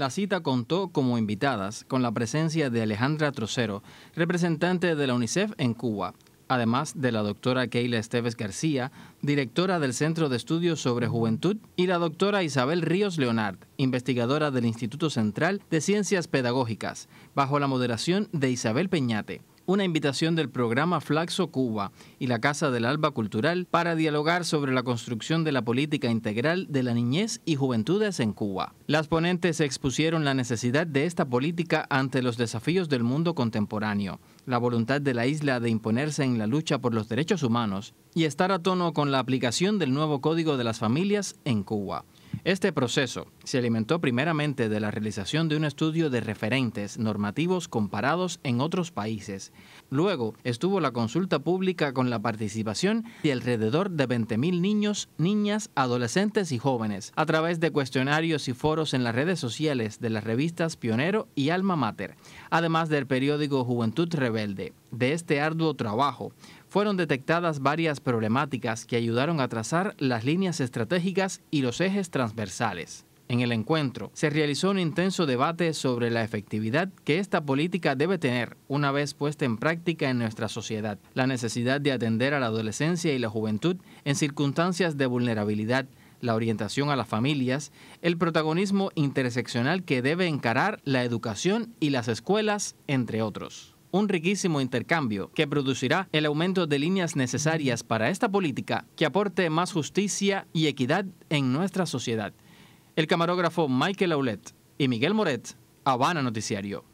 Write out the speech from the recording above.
La cita contó como invitadas con la presencia de Alejandra Trocero, representante de la UNICEF en Cuba, además de la doctora Keila Esteves García, directora del Centro de Estudios sobre Juventud, y la doctora Isabel Ríos Leonard, investigadora del Instituto Central de Ciencias Pedagógicas, bajo la moderación de Isabel Peñate una invitación del programa Flaxo Cuba y la Casa del Alba Cultural para dialogar sobre la construcción de la política integral de la niñez y juventudes en Cuba. Las ponentes expusieron la necesidad de esta política ante los desafíos del mundo contemporáneo, la voluntad de la isla de imponerse en la lucha por los derechos humanos y estar a tono con la aplicación del nuevo Código de las Familias en Cuba. Este proceso se alimentó primeramente de la realización de un estudio de referentes normativos comparados en otros países. Luego estuvo la consulta pública con la participación de alrededor de 20.000 niños, niñas, adolescentes y jóvenes, a través de cuestionarios y foros en las redes sociales de las revistas Pionero y Alma Mater, además del periódico Juventud Rebelde de este arduo trabajo, fueron detectadas varias problemáticas que ayudaron a trazar las líneas estratégicas y los ejes transversales. En el encuentro se realizó un intenso debate sobre la efectividad que esta política debe tener una vez puesta en práctica en nuestra sociedad, la necesidad de atender a la adolescencia y la juventud en circunstancias de vulnerabilidad, la orientación a las familias, el protagonismo interseccional que debe encarar la educación y las escuelas, entre otros un riquísimo intercambio que producirá el aumento de líneas necesarias para esta política que aporte más justicia y equidad en nuestra sociedad. El camarógrafo Michael Aulet y Miguel Moret, Habana Noticiario.